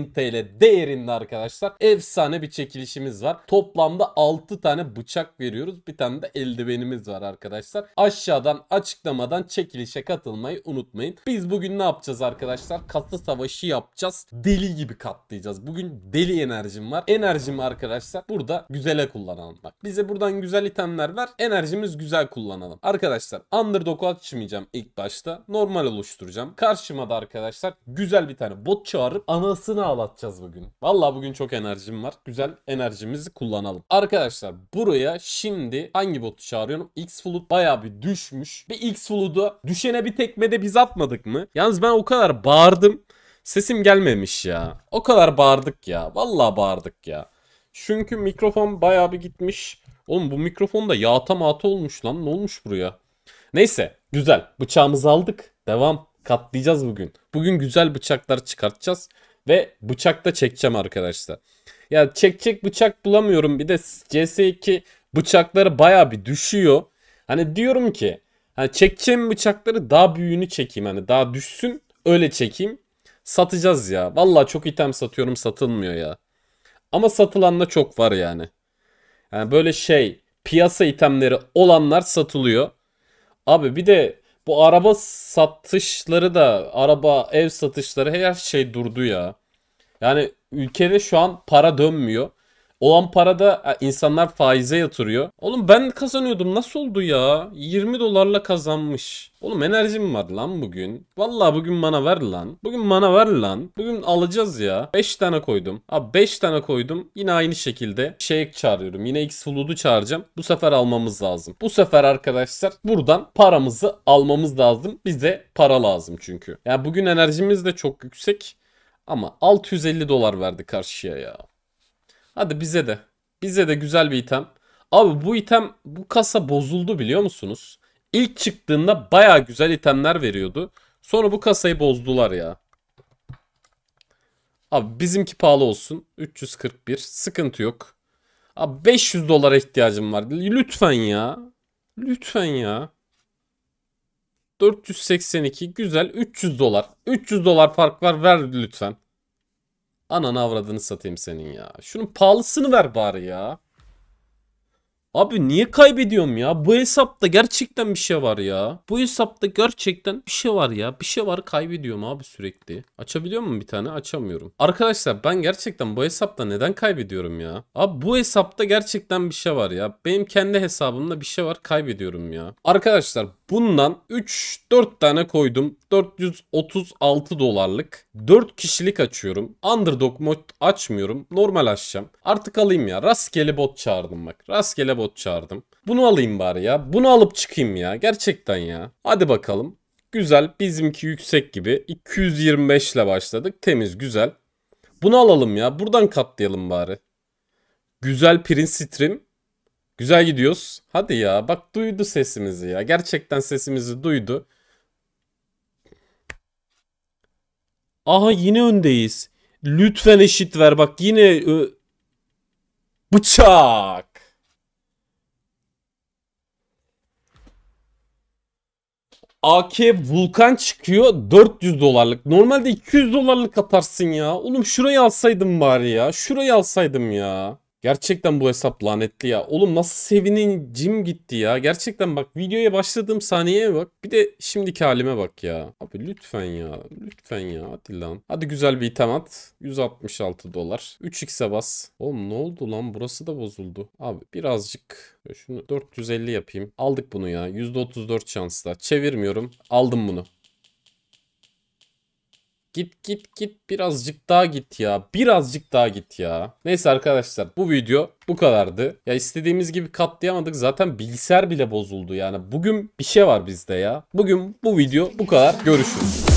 1000 TL değerinde arkadaşlar efsane bir çekilişimiz var. Toplamda 6 tane bıçak veriyoruz. Bir tane de eldivenimiz var arkadaşlar. Aşağıdan açıklamadan çekilişe katılmayı unutmayın. Biz bugün ne yapacağız arkadaşlar? Katlı savaşı yapacağız. Deli gibi katlayacağız. Bugün deli enerjim var. Enerjimi arkadaşlar burada güzele kullanalım. Bak bize buradan güzel itemler ver. Enerjimiz güzel kullanalım. Arkadaşlar underdog'u açmayacağım ilk başta. Normal oluşturacağım. Karşıma da arkadaşlar güzel bir tane bot çağırıp anasını ağlatacağız bugün. Valla bugün çok enerjim var. Güzel enerjimizi kullanalım. Arkadaşlar buraya şimdi hangi botu çağırıyorum? X Flood baya bir düşmüş. Bir X Flood'u düşene bir tekmede biz atmadık mı? Yalnız ben o kadar bağırdım. Sesim gelmemiş ya. O kadar bağırdık ya. Valla bağırdık ya. Çünkü mikrofon baya bir gitmiş. Oğlum bu mikrofon da yağta mata olmuş lan. Ne olmuş buraya? Neyse güzel. Bıçağımızı aldık. Devam. Katlayacağız bugün. Bugün güzel bıçaklar çıkartacağız. Ve bıçak da çekeceğim arkadaşlar. Ya çekecek bıçak bulamıyorum. Bir de CS2 bıçakları baya bir düşüyor. Hani diyorum ki hani çekeceğim bıçakları daha büyüğünü çekeyim. Hani daha düşsün öyle çekeyim. Satacağız ya. Valla çok item satıyorum satılmıyor ya. Ama satılan da çok var yani. Yani böyle şey piyasa itemleri olanlar satılıyor. Abi bir de bu araba satışları da araba ev satışları her şey durdu ya. Yani ülkede şu an para dönmüyor. Olan parada insanlar faize yatırıyor. Oğlum ben kazanıyordum nasıl oldu ya? 20 dolarla kazanmış. Oğlum enerjim var lan bugün. Vallahi bugün bana ver lan. Bugün bana ver lan. Bugün alacağız ya. 5 tane koydum. Abi 5 tane koydum. Yine aynı şekilde şey çağırıyorum. Yine X Flood'u çağıracağım. Bu sefer almamız lazım. Bu sefer arkadaşlar buradan paramızı almamız lazım. Bize para lazım çünkü. Ya yani bugün enerjimiz de çok yüksek. Ama 650 dolar verdi karşıya ya. Hadi bize de. Bize de güzel bir item. Abi bu item bu kasa bozuldu biliyor musunuz? İlk çıktığında baya güzel itemler veriyordu. Sonra bu kasayı bozdular ya. Abi bizimki pahalı olsun. 341. Sıkıntı yok. Abi 500 dolara ihtiyacım var. Lütfen ya. Lütfen ya. 482 güzel 300 dolar. 300 dolar fark var ver lütfen. Ananı avradını satayım senin ya. Şunun pahalısını ver bari ya. Abi niye kaybediyorum ya? Bu hesapta gerçekten bir şey var ya. Bu hesapta gerçekten bir şey var ya. Bir şey var kaybediyorum abi sürekli. Açabiliyor muyum bir tane? Açamıyorum. Arkadaşlar ben gerçekten bu hesapta neden kaybediyorum ya? Abi bu hesapta gerçekten bir şey var ya. Benim kendi hesabımda bir şey var kaybediyorum ya. Arkadaşlar Bundan 3-4 tane koydum. 436 dolarlık. 4 kişilik açıyorum. Underdog mod açmıyorum. Normal açacağım. Artık alayım ya. Rastgele bot çağırdım bak. Rastgele bot çağırdım. Bunu alayım bari ya. Bunu alıp çıkayım ya. Gerçekten ya. Hadi bakalım. Güzel. Bizimki yüksek gibi. 225 ile başladık. Temiz güzel. Bunu alalım ya. Buradan katlayalım bari. Güzel Prince Stream. Güzel gidiyoruz. Hadi ya bak duydu sesimizi ya. Gerçekten sesimizi duydu. Aha yine öndeyiz. Lütfen eşit ver bak yine bıçak. AK Vulkan çıkıyor 400 dolarlık. Normalde 200 dolarlık atarsın ya. Oğlum şurayı alsaydım bari ya. Şurayı alsaydım ya. Gerçekten bu hesap lanetli ya. Oğlum nasıl sevinin cim gitti ya. Gerçekten bak videoya başladığım saniyeye bak. Bir de şimdiki halime bak ya. Abi lütfen ya. Lütfen ya. Hadi lan. Hadi güzel bir item at. 166 dolar. 3x'e bas. Oğlum ne oldu lan? Burası da bozuldu. Abi birazcık şunu 450 yapayım. Aldık bunu ya. %34 şansla. Çevirmiyorum. Aldım bunu. Git git git birazcık daha git ya. Birazcık daha git ya. Neyse arkadaşlar bu video bu kadardı. Ya istediğimiz gibi katlayamadık. Zaten bilgisayar bile bozuldu yani. Bugün bir şey var bizde ya. Bugün bu video bu kadar. Görüşürüz.